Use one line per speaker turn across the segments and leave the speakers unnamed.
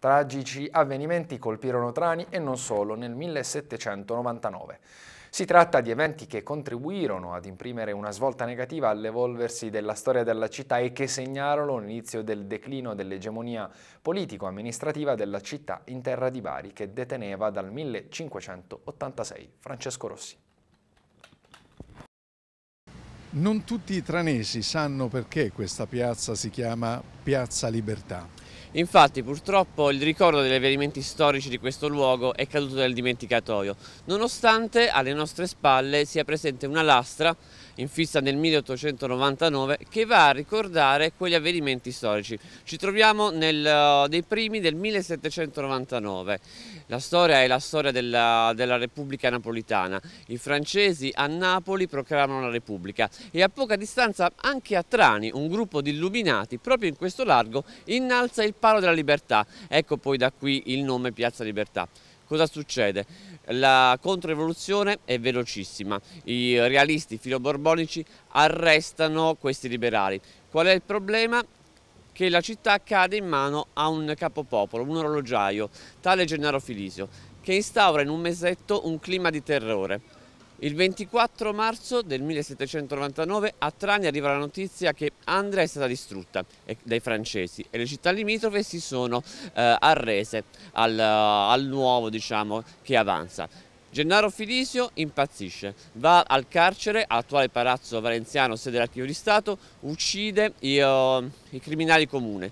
Tragici avvenimenti colpirono Trani e non solo nel 1799. Si tratta di eventi che contribuirono ad imprimere una svolta negativa all'evolversi della storia della città e che segnarono l'inizio del declino dell'egemonia politico-amministrativa della città in terra di Bari che deteneva dal 1586 Francesco Rossi.
Non tutti i tranesi sanno perché questa piazza si chiama Piazza Libertà.
Infatti purtroppo il ricordo degli avvenimenti storici di questo luogo è caduto nel dimenticatoio, nonostante alle nostre spalle sia presente una lastra infissa nel 1899 che va a ricordare quegli avvenimenti storici. Ci troviamo nel, eh, dei primi del 1799, la storia è la storia della, della Repubblica Napolitana, i francesi a Napoli proclamano la Repubblica e a poca distanza anche a Trani un gruppo di illuminati proprio in questo largo innalza il palo della libertà, ecco poi da qui il nome Piazza Libertà. Cosa succede? La controevoluzione è velocissima, i realisti filoborbonici arrestano questi liberali. Qual è il problema? che la città cade in mano a un capopopolo, un orologiaio, tale Gennaro Filisio, che instaura in un mesetto un clima di terrore. Il 24 marzo del 1799 a Trani arriva la notizia che Andrea è stata distrutta eh, dai francesi e le città limitrofe si sono eh, arrese al, eh, al nuovo diciamo, che avanza. Gennaro Filisio impazzisce, va al carcere, attuale palazzo valenziano, sede dell'archivio di Stato, uccide i, uh, i criminali comuni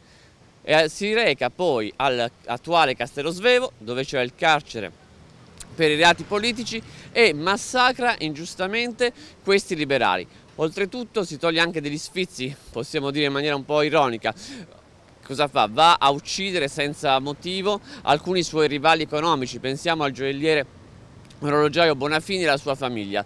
e si reca poi all'attuale Castello Svevo dove c'è il carcere per i reati politici e massacra ingiustamente questi liberali. Oltretutto si toglie anche degli sfizi, possiamo dire in maniera un po' ironica, cosa fa? Va a uccidere senza motivo alcuni suoi rivali economici, pensiamo al gioielliere orologiaio Bonafini e alla sua famiglia.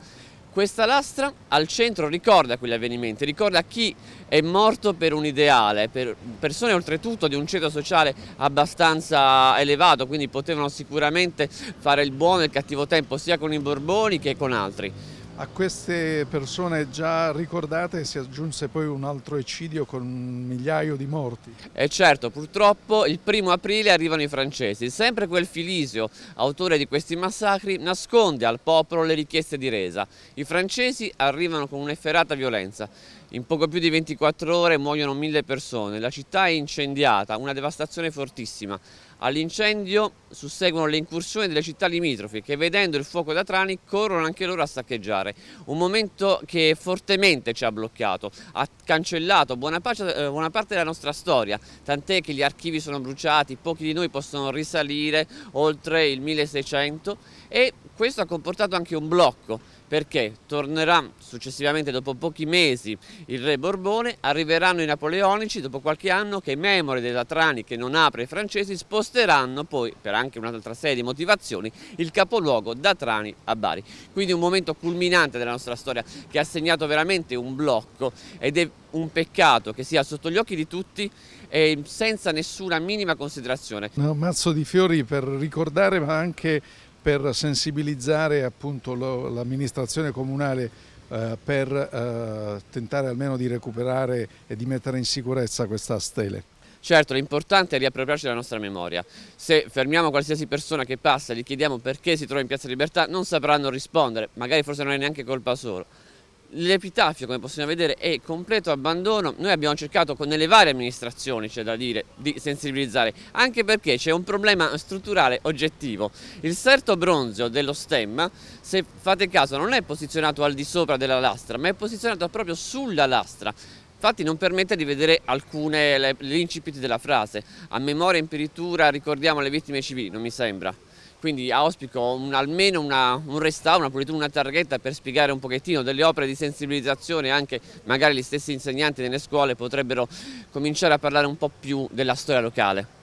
Questa lastra al centro ricorda quegli avvenimenti, ricorda chi è morto per un ideale, per persone oltretutto di un ceto sociale abbastanza elevato, quindi potevano sicuramente fare il buono e il cattivo tempo sia con i Borboni che con altri.
A queste persone già ricordate si aggiunse poi un altro eccidio con un migliaio di morti. E
certo, purtroppo il primo aprile arrivano i francesi. Sempre quel Filisio, autore di questi massacri, nasconde al popolo le richieste di resa. I francesi arrivano con un'efferata violenza. In poco più di 24 ore muoiono mille persone, la città è incendiata, una devastazione fortissima. All'incendio susseguono le incursioni delle città limitrofe che vedendo il fuoco da Trani corrono anche loro a saccheggiare. Un momento che fortemente ci ha bloccato. A cancellato buona parte, eh, buona parte della nostra storia, tant'è che gli archivi sono bruciati, pochi di noi possono risalire oltre il 1600 e questo ha comportato anche un blocco perché tornerà successivamente dopo pochi mesi il re Borbone, arriveranno i napoleonici dopo qualche anno che memore della Trani che non apre i francesi sposteranno poi per anche un'altra serie di motivazioni il capoluogo da Trani a Bari. Quindi un momento culminante della nostra storia che ha segnato veramente un blocco ed è un peccato che sia sotto gli occhi di tutti e senza nessuna minima considerazione.
Un mazzo di fiori per ricordare ma anche per sensibilizzare l'amministrazione comunale eh, per eh, tentare almeno di recuperare e di mettere in sicurezza questa stele.
Certo, l'importante è riappropriarci della nostra memoria. Se fermiamo qualsiasi persona che passa e gli chiediamo perché si trova in Piazza Libertà, non sapranno rispondere, magari forse non è neanche colpa loro. L'epitafio, come possiamo vedere, è completo abbandono. Noi abbiamo cercato con le varie amministrazioni, c'è da dire, di sensibilizzare, anche perché c'è un problema strutturale oggettivo. Il serto bronzeo dello stemma, se fate caso, non è posizionato al di sopra della lastra, ma è posizionato proprio sulla lastra. Infatti non permette di vedere alcune incipiti della frase. A memoria in peritura ricordiamo le vittime civili, non mi sembra quindi auspico un, almeno una, un restauro, una pulitura, una targhetta per spiegare un pochettino delle opere di sensibilizzazione, anche magari gli stessi insegnanti nelle scuole potrebbero cominciare a parlare un po' più della storia locale.